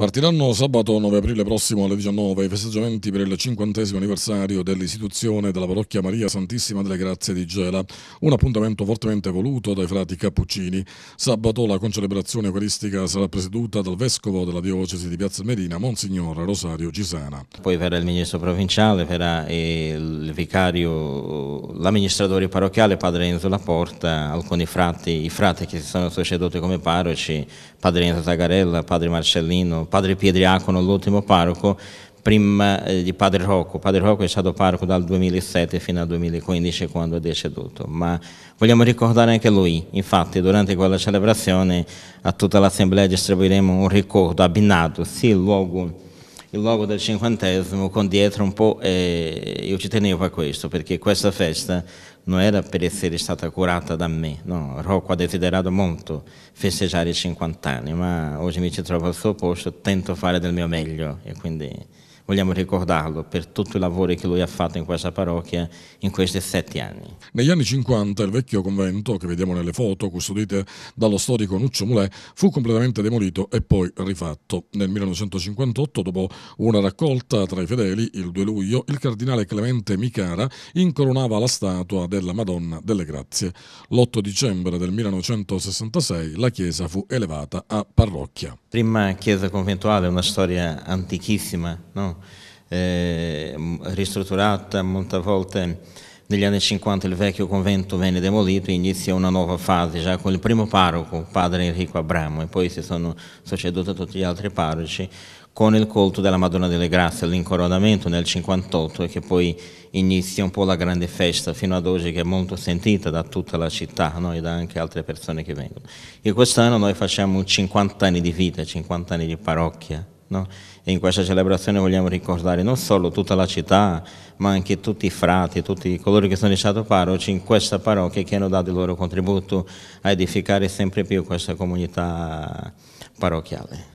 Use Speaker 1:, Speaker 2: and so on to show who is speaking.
Speaker 1: Partiranno sabato 9 aprile prossimo alle 19 i festeggiamenti per il cinquantesimo anniversario dell'istituzione della parrocchia Maria Santissima delle Grazie di Gela, un appuntamento fortemente voluto dai frati Cappuccini. Sabato la concelebrazione eucaristica sarà presieduta dal vescovo della diocesi di Piazza Medina, Monsignor Rosario Gisana.
Speaker 2: Poi verrà il ministro provinciale, verrà il vicario, l'amministratore parrocchiale, padre Enzo Laporta, alcuni frati, i frati che si sono succeduti come parroci, padre Enzo Tagarella, padre Marcellino, padre Piedriacono, l'ultimo parroco, prima eh, di padre Rocco. Padre Rocco è stato parroco dal 2007 fino al 2015 quando è deceduto, ma vogliamo ricordare anche lui. Infatti durante quella celebrazione a tutta l'assemblea distribuiremo un ricordo abbinato, sì, luogo il logo del cinquantesimo con dietro un po', eh, io ci tenevo a questo perché questa festa non era per essere stata curata da me, no, Rocco ha desiderato molto festeggiare i 50 anni, ma oggi mi ci trovo al suo posto, tento fare del mio meglio e quindi vogliamo ricordarlo per tutto il lavoro che lui ha fatto in
Speaker 1: questa parrocchia in questi sette anni. Negli anni 50 il vecchio convento, che vediamo nelle foto custodite dallo storico Nuccio Mulè, fu completamente demolito e poi rifatto. Nel 1958, dopo una raccolta tra i fedeli, il 2 luglio, il cardinale Clemente Micara incoronava la statua della Madonna delle Grazie. L'8 dicembre del 1966 la chiesa fu elevata a parrocchia.
Speaker 2: Prima chiesa conventuale una storia antichissima, no? eh, ristrutturata, molte volte negli anni 50 il vecchio convento venne demolito e inizia una nuova fase già con il primo parroco, padre Enrico Abramo, e poi si sono succeduti tutti gli altri parroci con il colto della Madonna delle Grazie, l'incoronamento nel 58 e che poi inizia un po' la grande festa fino ad oggi che è molto sentita da tutta la città no? e da anche altre persone che vengono. E quest'anno noi facciamo 50 anni di vita, 50 anni di parrocchia No? E in questa celebrazione vogliamo ricordare non solo tutta la città, ma anche tutti i frati, tutti coloro che sono stati parroci in questa parrocchia che hanno dato il loro contributo a edificare sempre più questa comunità parrocchiale.